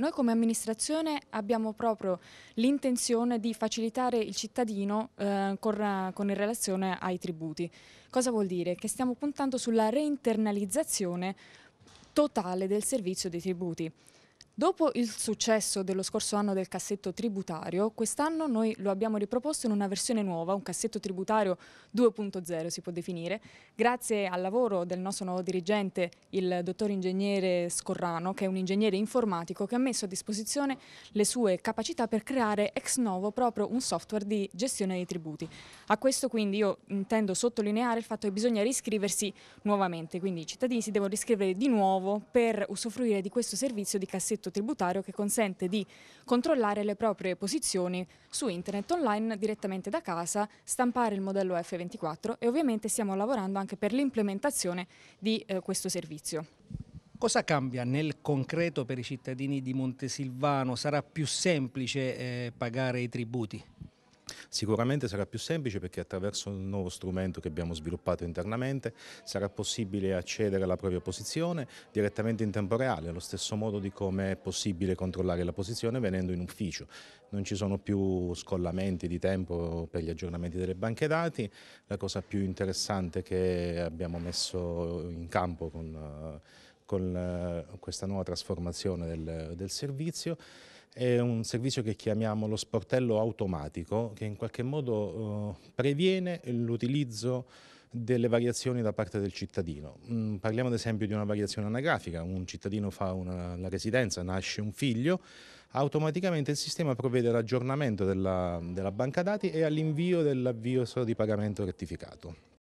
Noi come amministrazione abbiamo proprio l'intenzione di facilitare il cittadino eh, con, con in relazione ai tributi. Cosa vuol dire? Che stiamo puntando sulla reinternalizzazione totale del servizio dei tributi. Dopo il successo dello scorso anno del cassetto tributario, quest'anno noi lo abbiamo riproposto in una versione nuova, un cassetto tributario 2.0 si può definire, grazie al lavoro del nostro nuovo dirigente, il dottor ingegnere Scorrano, che è un ingegnere informatico che ha messo a disposizione le sue capacità per creare ex novo proprio un software di gestione dei tributi. A questo quindi io intendo sottolineare il fatto che bisogna riscriversi nuovamente, quindi i cittadini si devono riscrivere di nuovo per usufruire di questo servizio di cassetto diritto tributario che consente di controllare le proprie posizioni su internet online direttamente da casa, stampare il modello F24 e ovviamente stiamo lavorando anche per l'implementazione di eh, questo servizio. Cosa cambia nel concreto per i cittadini di Montesilvano? Sarà più semplice eh, pagare i tributi? Sicuramente sarà più semplice perché attraverso il nuovo strumento che abbiamo sviluppato internamente sarà possibile accedere alla propria posizione direttamente in tempo reale, allo stesso modo di come è possibile controllare la posizione venendo in ufficio. Non ci sono più scollamenti di tempo per gli aggiornamenti delle banche dati, la cosa più interessante che abbiamo messo in campo con eh, con eh, questa nuova trasformazione del, del servizio è un servizio che chiamiamo lo sportello automatico che in qualche modo eh, previene l'utilizzo delle variazioni da parte del cittadino. Mm, parliamo ad esempio di una variazione anagrafica, un cittadino fa una, la residenza, nasce un figlio, automaticamente il sistema provvede all'aggiornamento della, della banca dati e all'invio dell'avvio di pagamento rettificato.